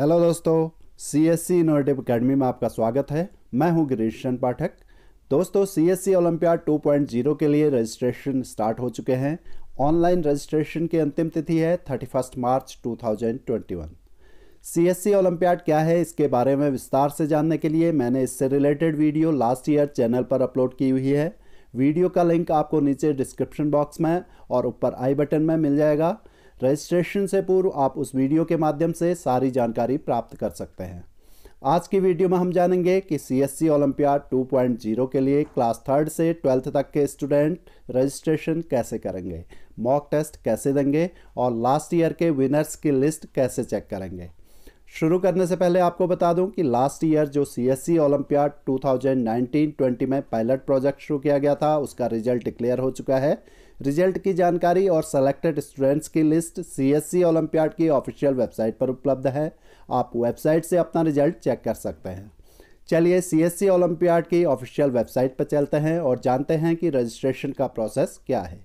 hello दोस्तों C S C innovative academy में आपका स्वागत है मैं हूं गिरीश चंद पाठक दोस्तों C S C olympiad two point zero के लिए रजिस्ट्रेशन स्टार्ट हो चुके हैं ऑनलाइन रजिस्ट्रेशन की अंतिम तिथि है thirty first March two thousand twenty one C S C olympiad क्या है इसके बारे में विस्तार से जानने के लिए मैंने इससे related video last year channel पर अपलोड की हुई है वीडियो का लिंक आपको नीचे डिस्क्रिप्शन बॉक्स में और ऊपर आई बटन में मिल जाएगा रजिस्ट्रेशन से पूर्व आप उस वीडियो के माध्यम से सारी जानकारी प्राप्त कर सकते हैं आज की वीडियो में हम जानेंगे कि C S C olympiad two point zero के लिए क्लास थर्ड से ट्वेल्थ तक के स्टूडेंट रजिस्ट्रेशन कैसे करेंगे मॉक टेस्ट कैसे देंगे और लास्ट ईयर के विनर्स की लिस्ट कैसे चेक करेंगे शुरू करने से पहले आपको बता दूं कि लास्ट ईयर जो C S C olympiad two thousand में पायलट प्रोजेक्ट शुरू किया गया था उसका रिजल्ट डिक्लेयर हो चुका है रिजल्ट की जानकारी और सेलेक्टेड स्टूडेंट्स की list C S C olympiad की ऑफिशियल वेबसाइट पर उपलब्ध है आप वेबसाइट से अपना रिजल्ट चेक कर सकते हैं चलिए सी एस सी ओलम्पियाड की ऑफिशियल वेबसाइट पर चलते हैं और जानते हैं कि रजिस्ट्रेशन का प्रोसेस क्या है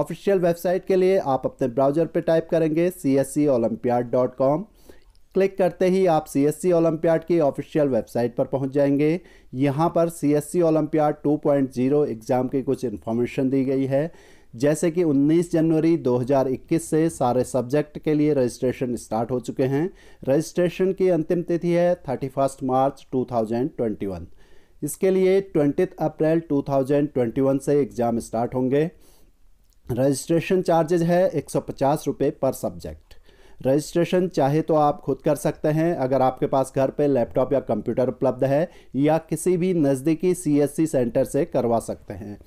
ऑफिशियल वेबसाइट के लिए आप अपने ब्राउजर पर टाइप करेंगे C S C olympiad dot com click करते ही आप सी एस सी ओलम्पियाड की ऑफिशियल वेबसाइट पर पहुंच जाएंगे यहाँ पर C S C olympiad two point zero exam की कुछ इन्फॉर्मेशन दी गई है जैसे कि 19 जनवरी 2021 से सारे सब्जेक्ट के लिए रजिस्ट्रेशन स्टार्ट हो चुके हैं रजिस्ट्रेशन की अंतिम तिथि है थर्टी फर्स्ट मार्च 2021 इसके लिए ट्वेंटी अप्रैल 2021 से एग्ज़ाम स्टार्ट होंगे रजिस्ट्रेशन चार्जेज है एक सौ पर सब्जेक्ट रजिस्ट्रेशन चाहे तो आप खुद कर सकते हैं अगर आपके पास घर पे लैपटॉप या कंप्यूटर उपलब्ध है या किसी भी नज़दीकी सीएससी सेंटर से करवा सकते हैं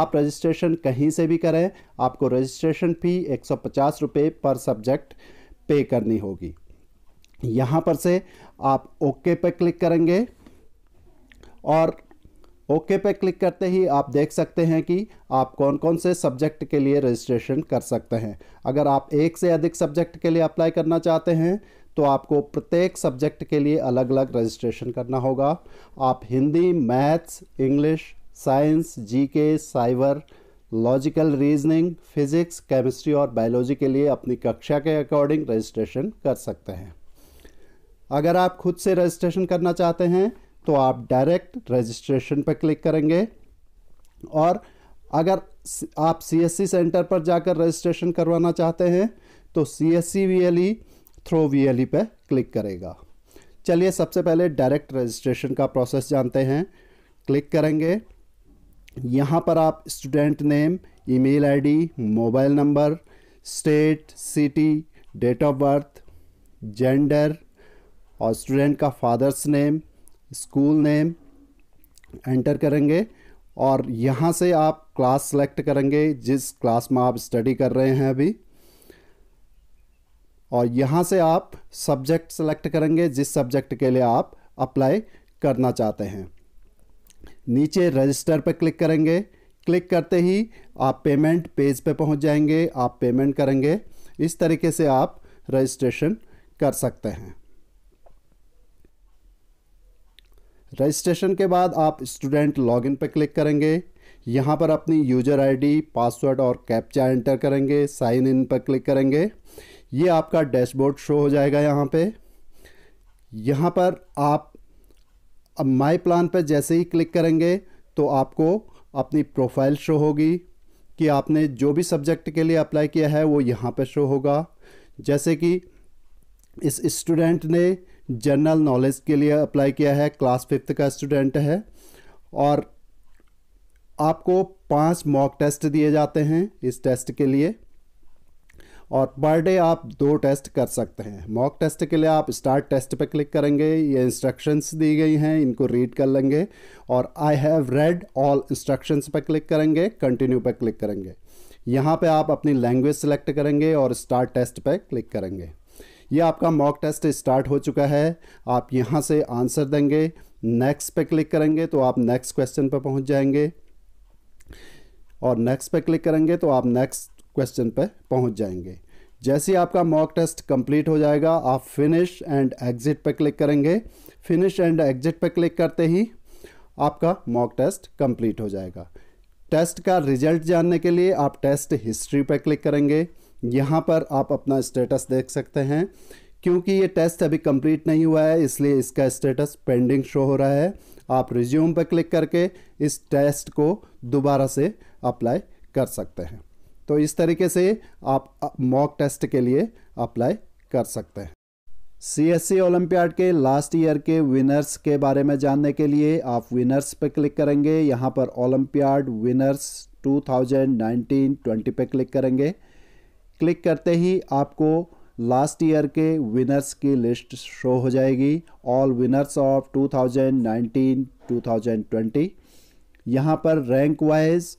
आप रजिस्ट्रेशन कहीं से भी करें आपको रजिस्ट्रेशन फ़ी एक सौ पर सब्जेक्ट पे करनी होगी यहाँ पर से आप ओके पर क्लिक करेंगे और ओके पे क्लिक करते ही आप देख सकते हैं कि आप कौन कौन से सब्जेक्ट के लिए रजिस्ट्रेशन कर सकते हैं अगर आप एक से अधिक सब्जेक्ट के लिए अप्लाई करना चाहते हैं तो आपको प्रत्येक सब्जेक्ट के लिए अलग अलग रजिस्ट्रेशन करना होगा आप Hindi maths English science GK cyber logical reasoning physics chemistry और बायोलॉजी के लिए अपनी कक्षा के अकॉर्डिंग रजिस्ट्रेशन कर सकते हैं अगर आप खुद से रजिस्ट्रेशन करना चाहते हैं तो आप डायरेक्ट रजिस्ट्रेशन पर क्लिक करेंगे और अगर आप सी सेंटर पर जाकर रजिस्ट्रेशन करवाना चाहते हैं तो C S C V L E through V L E पर क्लिक करेगा चलिए सबसे पहले डायरेक्ट रजिस्ट्रेशन का प्रोसेस जानते हैं क्लिक करेंगे यहाँ पर आप student name email ID, mobile number state city date of birth gender और स्टूडेंट का father's name school name enter करेंगे और यहाँ से आप क्लास सेलेक्ट करेंगे जिस क्लास में आप स्टडी कर रहे हैं अभी और यहाँ से आप सब्जेक्ट सेलेक्ट करेंगे जिस सब्जेक्ट के लिए आप अप्लाई करना चाहते हैं नीचे रजिस्टर पर क्लिक करेंगे क्लिक करते ही आप पेमेंट पेज पे पहुंच जाएंगे आप पेमेंट करेंगे इस तरीके से आप रजिस्ट्रेशन कर सकते हैं रजिस्ट्रेशन के बाद आप स्टूडेंट लॉगिन पर क्लिक करेंगे यहाँ पर अपनी यूजर आईडी, पासवर्ड और कैप्चा एंटर करेंगे साइन इन पर क्लिक करेंगे ये आपका डैशबोर्ड शो हो जाएगा यहाँ पे यहाँ पर आप माय माई प्लान पर जैसे ही क्लिक करेंगे तो आपको अपनी प्रोफाइल शो होगी कि आपने जो भी सब्जेक्ट के लिए अप्लाई किया है वो यहाँ पर शो होगा जैसे कि इस स्टूडेंट ने जनरल नॉलेज के लिए अप्लाई किया है क्लास फिफ्थ का स्टूडेंट है और आपको पांच मॉक टेस्ट दिए जाते हैं इस टेस्ट के लिए और पर डे आप दो टेस्ट कर सकते हैं मॉक टेस्ट के लिए आप स्टार्ट टेस्ट पर क्लिक करेंगे ये इंस्ट्रक्शंस दी गई हैं इनको रीड कर लेंगे और I have read all instructions पर क्लिक करेंगे कंटिन्यू पर क्लिक करेंगे यहाँ पे आप अपनी लैंग्वेज सेलेक्ट करेंगे और स्टार्ट टेस्ट पर क्लिक करेंगे ये आपका मॉक टेस्ट स्टार्ट हो चुका है आप यहाँ से आंसर देंगे नेक्स्ट पे क्लिक करेंगे तो आप नेक्स्ट क्वेश्चन पर पहुँच जाएंगे और नेक्स्ट पे क्लिक करेंगे तो आप नेक्स्ट क्वेश्चन पर पहुँच जाएंगे जैसे आपका मॉक टेस्ट कंप्लीट हो जाएगा आप फिनिश एंड एग्ज़िट पर क्लिक करेंगे फिनिश एंड एग्ज़िट पर क्लिक करते ही आपका मॉक टेस्ट कंप्लीट हो जाएगा टेस्ट का रिजल्ट जानने के लिए आप टेस्ट हिस्ट्री पर क्लिक करेंगे यहाँ पर आप अपना स्टेटस देख सकते हैं क्योंकि ये टेस्ट अभी कंप्लीट नहीं हुआ है इसलिए इसका स्टेटस पेंडिंग शो हो रहा है आप रिज्यूम पर क्लिक करके इस टेस्ट को दोबारा से अप्लाई कर सकते हैं तो इस तरीके से आप मॉक टेस्ट के लिए अप्लाई कर सकते हैं सी एस सी ओलम्पियाड के लास्ट ईयर के विनर्स के बारे में जानने के लिए आप विनर्स पर क्लिक करेंगे यहाँ पर ओलम्पियाड विनर्स 2019-20 पे क्लिक करेंगे क्लिक करते ही आपको लास्ट ईयर के विनर्स की लिस्ट शो हो जाएगी ऑल विनर्स ऑफ 2019 2020 यहाँ पर रैंक वाइज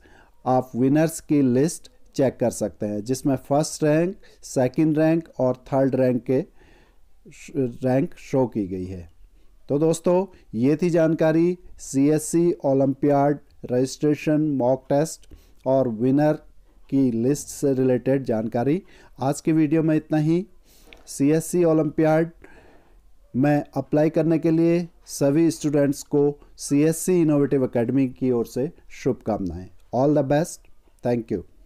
आप विनर्स की लिस्ट चेक कर सकते हैं जिसमें फर्स्ट रैंक सेकंड रैंक और थर्ड रैंक के रैंक शो की गई है तो दोस्तों ये थी जानकारी C S C olympiad registration mock test और विनर की लिस्ट से रिलेटेड जानकारी आज की वीडियो में इतना ही सी एस में अप्लाई करने के लिए सभी स्टूडेंट्स को C S C innovative academy की ओर से शुभकामनाएं all the best thank you